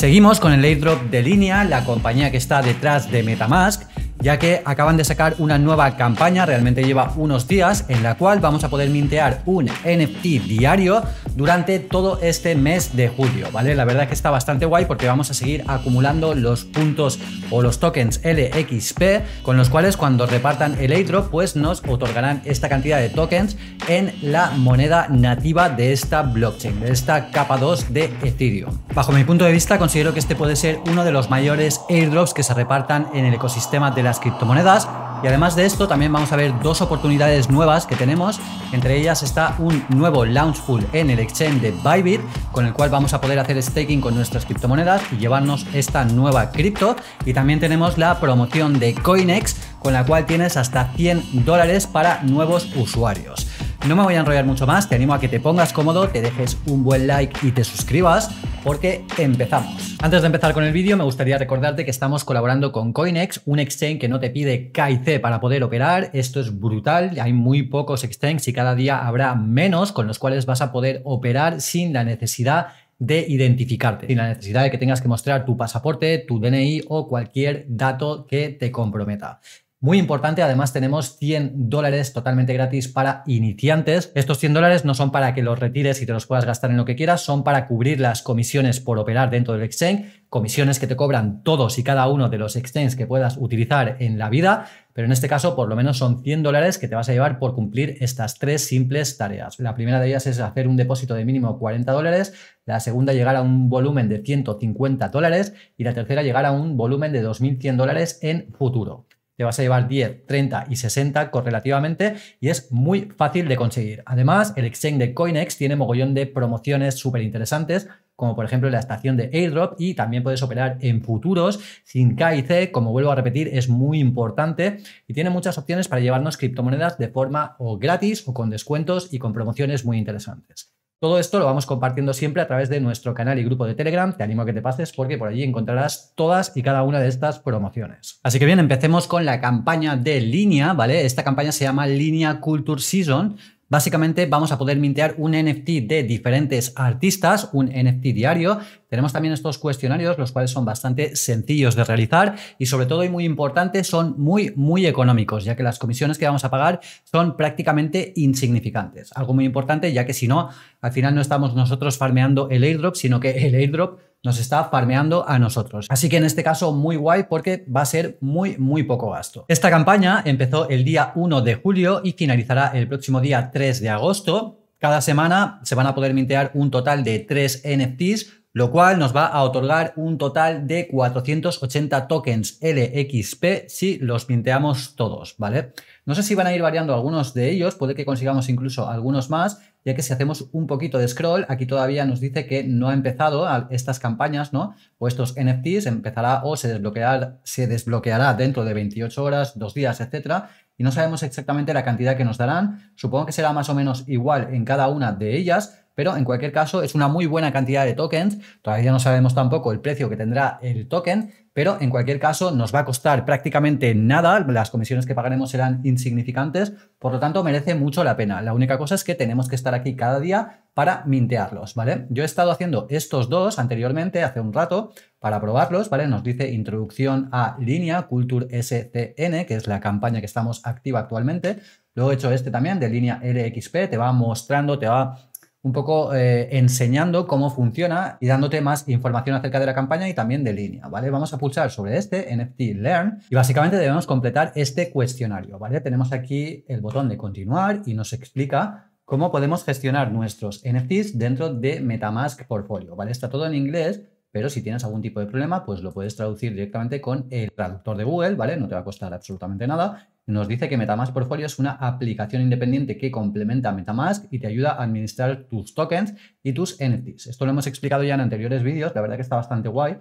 Seguimos con el airdrop de línea, la compañía que está detrás de Metamask, ya que acaban de sacar una nueva campaña, realmente lleva unos días, en la cual vamos a poder mintear un NFT diario durante todo este mes de julio, ¿vale? La verdad que está bastante guay porque vamos a seguir acumulando los puntos o los tokens LXP, con los cuales cuando repartan el airdrop, pues nos otorgarán esta cantidad de tokens en la moneda nativa de esta blockchain, de esta capa 2 de Ethereum. Bajo mi punto de vista, considero que este puede ser uno de los mayores airdrops que se repartan en el ecosistema de la las criptomonedas. Y además de esto, también vamos a ver dos oportunidades nuevas que tenemos. Entre ellas está un nuevo launch pool en el exchange de Bybit, con el cual vamos a poder hacer staking con nuestras criptomonedas y llevarnos esta nueva cripto. Y también tenemos la promoción de Coinex, con la cual tienes hasta 100 dólares para nuevos usuarios. No me voy a enrollar mucho más, te animo a que te pongas cómodo, te dejes un buen like y te suscribas porque empezamos. Antes de empezar con el vídeo, me gustaría recordarte que estamos colaborando con Coinex, un exchange que no te pide c para poder operar. Esto es brutal, hay muy pocos exchanges y cada día habrá menos con los cuales vas a poder operar sin la necesidad de identificarte, sin la necesidad de que tengas que mostrar tu pasaporte, tu DNI o cualquier dato que te comprometa. Muy importante, además tenemos 100 dólares totalmente gratis para iniciantes. Estos 100 dólares no son para que los retires y te los puedas gastar en lo que quieras, son para cubrir las comisiones por operar dentro del exchange, comisiones que te cobran todos y cada uno de los exchanges que puedas utilizar en la vida, pero en este caso por lo menos son 100 dólares que te vas a llevar por cumplir estas tres simples tareas. La primera de ellas es hacer un depósito de mínimo 40 dólares, la segunda llegar a un volumen de 150 dólares y la tercera llegar a un volumen de 2.100 dólares en futuro te vas a llevar 10, 30 y 60 correlativamente y es muy fácil de conseguir. Además, el exchange de CoinEx tiene mogollón de promociones súper interesantes como por ejemplo la estación de airdrop y también puedes operar en futuros sin C. como vuelvo a repetir, es muy importante y tiene muchas opciones para llevarnos criptomonedas de forma o gratis o con descuentos y con promociones muy interesantes. Todo esto lo vamos compartiendo siempre a través de nuestro canal y grupo de Telegram. Te animo a que te pases porque por allí encontrarás todas y cada una de estas promociones. Así que bien, empecemos con la campaña de línea, ¿vale? Esta campaña se llama Línea Culture Season Básicamente vamos a poder mintear un NFT de diferentes artistas, un NFT diario. Tenemos también estos cuestionarios, los cuales son bastante sencillos de realizar y sobre todo y muy importante, son muy, muy económicos, ya que las comisiones que vamos a pagar son prácticamente insignificantes. Algo muy importante, ya que si no, al final no estamos nosotros farmeando el airdrop, sino que el airdrop nos está farmeando a nosotros. Así que en este caso muy guay porque va a ser muy, muy poco gasto. Esta campaña empezó el día 1 de julio y finalizará el próximo día 3 de agosto. Cada semana se van a poder mintear un total de 3 NFTs lo cual nos va a otorgar un total de 480 tokens LXP si los minteamos todos, ¿vale? No sé si van a ir variando algunos de ellos, puede que consigamos incluso algunos más, que si hacemos un poquito de scroll, aquí todavía nos dice que no ha empezado estas campañas, ¿no? O estos NFTs empezará o se desbloqueará, se desbloqueará dentro de 28 horas, dos días, etcétera, y no sabemos exactamente la cantidad que nos darán. Supongo que será más o menos igual en cada una de ellas, pero en cualquier caso es una muy buena cantidad de tokens. Todavía no sabemos tampoco el precio que tendrá el token, pero en cualquier caso nos va a costar prácticamente nada, las comisiones que pagaremos serán insignificantes, por lo tanto merece mucho la pena. La única cosa es que tenemos que estar aquí cada día para mintearlos, ¿vale? Yo he estado haciendo estos dos anteriormente, hace un rato, para probarlos, ¿vale? Nos dice introducción a línea, Culture SCN, que es la campaña que estamos activa actualmente. Luego he hecho este también de línea LXP, te va mostrando, te va un poco eh, enseñando cómo funciona y dándote más información acerca de la campaña y también de línea, ¿vale? Vamos a pulsar sobre este, NFT Learn, y básicamente debemos completar este cuestionario, ¿vale? Tenemos aquí el botón de continuar y nos explica cómo podemos gestionar nuestros NFTs dentro de Metamask Portfolio, ¿vale? Está todo en inglés, pero si tienes algún tipo de problema, pues lo puedes traducir directamente con el traductor de Google, ¿vale? No te va a costar absolutamente nada. Nos dice que Metamask Portfolio es una aplicación independiente que complementa a Metamask y te ayuda a administrar tus tokens y tus NFTs. Esto lo hemos explicado ya en anteriores vídeos, la verdad que está bastante guay.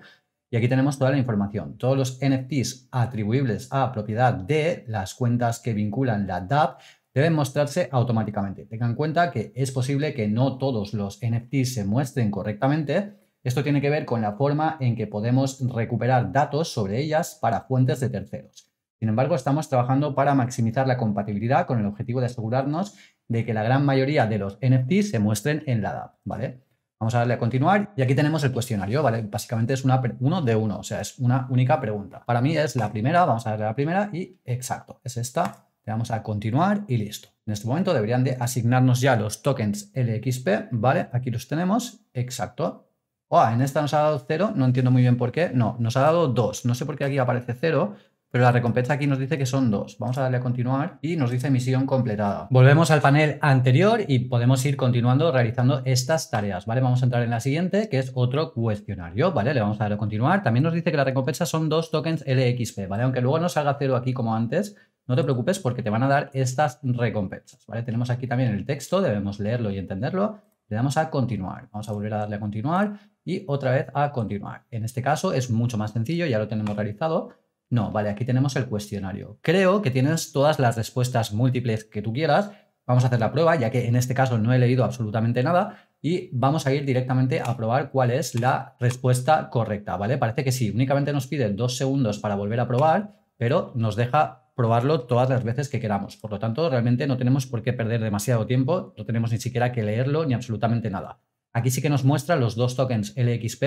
Y aquí tenemos toda la información, todos los NFTs atribuibles a propiedad de las cuentas que vinculan la DAP deben mostrarse automáticamente. Tengan en cuenta que es posible que no todos los NFTs se muestren correctamente, esto tiene que ver con la forma en que podemos recuperar datos sobre ellas para fuentes de terceros. Sin embargo, estamos trabajando para maximizar la compatibilidad con el objetivo de asegurarnos de que la gran mayoría de los NFTs se muestren en la DAP, ¿vale? Vamos a darle a continuar y aquí tenemos el cuestionario, ¿vale? Básicamente es una uno de uno, o sea, es una única pregunta. Para mí es la primera, vamos a darle a la primera y exacto, es esta. Le damos a continuar y listo. En este momento deberían de asignarnos ya los tokens LXP, ¿vale? Aquí los tenemos, exacto oh, en esta nos ha dado cero, no entiendo muy bien por qué, no, nos ha dado dos. no sé por qué aquí aparece cero, pero la recompensa aquí nos dice que son dos. Vamos a darle a continuar y nos dice misión completada. Volvemos al panel anterior y podemos ir continuando realizando estas tareas, ¿vale? Vamos a entrar en la siguiente, que es otro cuestionario, ¿vale? Le vamos a dar a continuar. También nos dice que la recompensa son dos tokens LXP, ¿vale? Aunque luego no salga cero aquí como antes, no te preocupes porque te van a dar estas recompensas, ¿vale? Tenemos aquí también el texto, debemos leerlo y entenderlo. Le damos a continuar. Vamos a volver a darle a continuar y otra vez a continuar. En este caso es mucho más sencillo, ya lo tenemos realizado. No, vale, aquí tenemos el cuestionario. Creo que tienes todas las respuestas múltiples que tú quieras. Vamos a hacer la prueba, ya que en este caso no he leído absolutamente nada y vamos a ir directamente a probar cuál es la respuesta correcta, ¿vale? Parece que sí, únicamente nos pide dos segundos para volver a probar pero nos deja probarlo todas las veces que queramos. Por lo tanto, realmente no tenemos por qué perder demasiado tiempo, no tenemos ni siquiera que leerlo ni absolutamente nada. Aquí sí que nos muestra los dos tokens LXP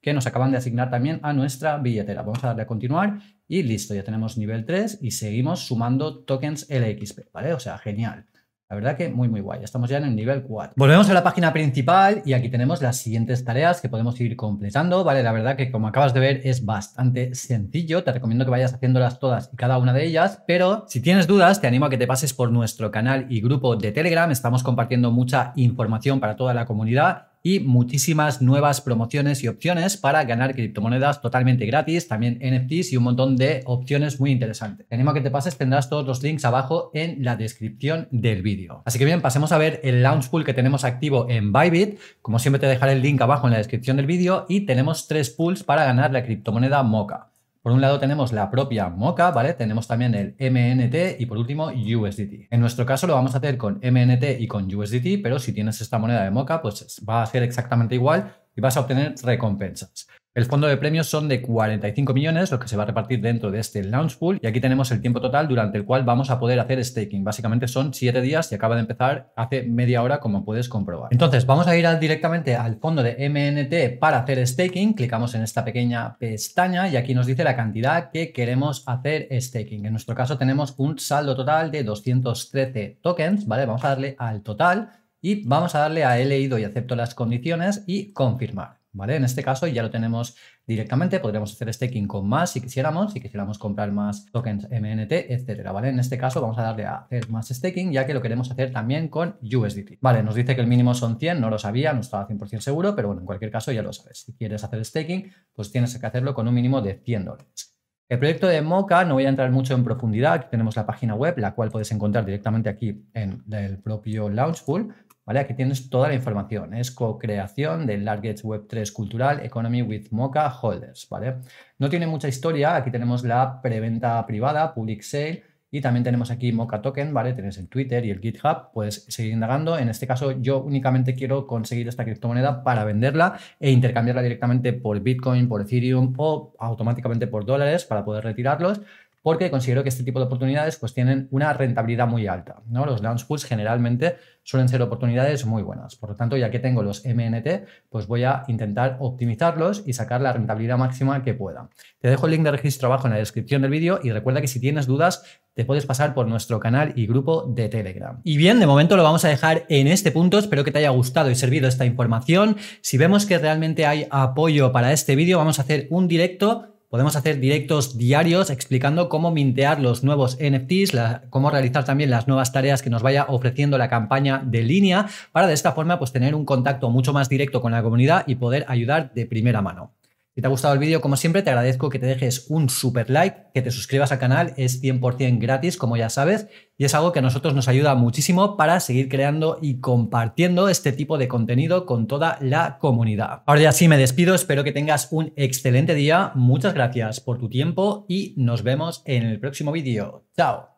que nos acaban de asignar también a nuestra billetera. Vamos a darle a continuar y listo, ya tenemos nivel 3 y seguimos sumando tokens LXP, ¿vale? O sea, genial. La verdad que muy, muy guay. Estamos ya en el nivel 4. Volvemos a la página principal y aquí tenemos las siguientes tareas que podemos ir completando, ¿vale? La verdad que como acabas de ver es bastante sencillo. Te recomiendo que vayas haciéndolas todas y cada una de ellas, pero si tienes dudas te animo a que te pases por nuestro canal y grupo de Telegram. Estamos compartiendo mucha información para toda la comunidad y muchísimas nuevas promociones y opciones para ganar criptomonedas totalmente gratis, también NFTs y un montón de opciones muy interesantes. Te animo que te pases, tendrás todos los links abajo en la descripción del vídeo. Así que bien, pasemos a ver el launch pool que tenemos activo en Bybit. Como siempre te dejaré el link abajo en la descripción del vídeo y tenemos tres pools para ganar la criptomoneda Mocha. Por un lado tenemos la propia Mocha, ¿vale? Tenemos también el MNT y por último USDT. En nuestro caso lo vamos a hacer con MNT y con USDT, pero si tienes esta moneda de Mocha, pues va a ser exactamente igual y vas a obtener recompensas. El fondo de premios son de 45 millones, lo que se va a repartir dentro de este launch pool. Y aquí tenemos el tiempo total durante el cual vamos a poder hacer staking. Básicamente son 7 días y acaba de empezar hace media hora, como puedes comprobar. Entonces, vamos a ir directamente al fondo de MNT para hacer staking. Clicamos en esta pequeña pestaña y aquí nos dice la cantidad que queremos hacer staking. En nuestro caso, tenemos un saldo total de 213 tokens. Vale, vamos a darle al total y vamos a darle a he leído y acepto las condiciones y confirmar. En este caso ya lo tenemos directamente, podríamos hacer staking con más si quisiéramos, si quisiéramos comprar más tokens MNT, etcétera, En este caso vamos a darle a hacer más staking ya que lo queremos hacer también con USDT. nos dice que el mínimo son 100, no lo sabía, no estaba 100% seguro, pero bueno, en cualquier caso ya lo sabes. Si quieres hacer staking, pues tienes que hacerlo con un mínimo de 100 dólares. El proyecto de Mocha, no voy a entrar mucho en profundidad, aquí tenemos la página web, la cual puedes encontrar directamente aquí en el propio Launchpool, ¿vale? Aquí tienes toda la información. Es co-creación del Largest Web 3 Cultural Economy with Mocha Holders, ¿vale? No tiene mucha historia. Aquí tenemos la preventa privada, public sale, y también tenemos aquí Mocha Token, ¿vale? Tienes el Twitter y el GitHub, puedes seguir indagando. En este caso, yo únicamente quiero conseguir esta criptomoneda para venderla e intercambiarla directamente por Bitcoin, por Ethereum o automáticamente por dólares para poder retirarlos porque considero que este tipo de oportunidades pues tienen una rentabilidad muy alta. ¿no? Los launch pools generalmente suelen ser oportunidades muy buenas. Por lo tanto, ya que tengo los MNT, pues voy a intentar optimizarlos y sacar la rentabilidad máxima que pueda. Te dejo el link de registro abajo en la descripción del vídeo y recuerda que si tienes dudas, te puedes pasar por nuestro canal y grupo de Telegram. Y bien, de momento lo vamos a dejar en este punto. Espero que te haya gustado y servido esta información. Si vemos que realmente hay apoyo para este vídeo, vamos a hacer un directo Podemos hacer directos diarios explicando cómo mintear los nuevos NFTs, cómo realizar también las nuevas tareas que nos vaya ofreciendo la campaña de línea, para de esta forma pues, tener un contacto mucho más directo con la comunidad y poder ayudar de primera mano. Si te ha gustado el vídeo, como siempre, te agradezco que te dejes un super like, que te suscribas al canal, es 100% gratis, como ya sabes, y es algo que a nosotros nos ayuda muchísimo para seguir creando y compartiendo este tipo de contenido con toda la comunidad. Ahora ya sí me despido, espero que tengas un excelente día, muchas gracias por tu tiempo y nos vemos en el próximo vídeo. ¡Chao!